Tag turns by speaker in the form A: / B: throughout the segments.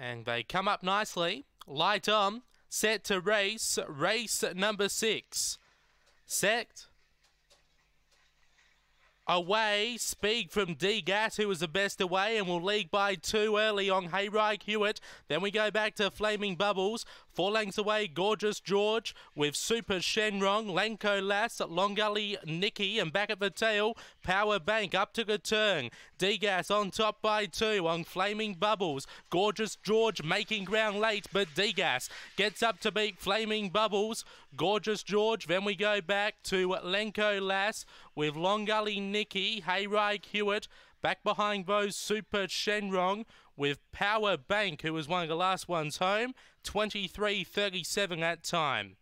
A: And they come up nicely. Light on. Set to race. Race number six. Set. Away, Speed from D Gas, who was the best away and will lead by two early on Hayrick Hewitt. Then we go back to Flaming Bubbles. Four lengths away, Gorgeous George with Super Shenrong, Lanko Lass, Longali Nikki, and back at the tail, Power Bank up to Gatern. D Gas on top by two on Flaming Bubbles. Gorgeous George making ground late, but D Gas gets up to beat Flaming Bubbles. Gorgeous George. Then we go back to Lenko Lass with Longali Nikki. Nicky, Hayride Hewitt, back behind those Super Shenrong with Power Bank, who was one of the last ones home, 23.37 at time.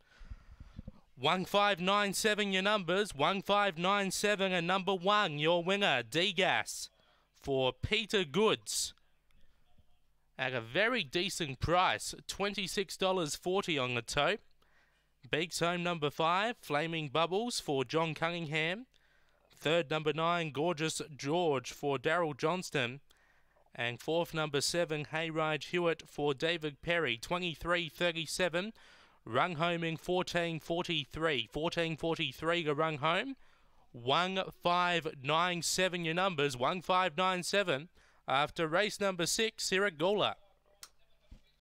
A: 1597 your numbers, 1597 and number one, your winner, D-Gas, for Peter Goods. At a very decent price, $26.40 on the tote. Beaks home number five, Flaming Bubbles for John Cunningham. Third, number nine, Gorgeous George for Daryl Johnston. And fourth, number seven, Hayride Hewitt for David Perry, 23.37. Rung home in 14.43. 14.43 got rung home. 1597 your numbers, 1597 after race number six, Siragula.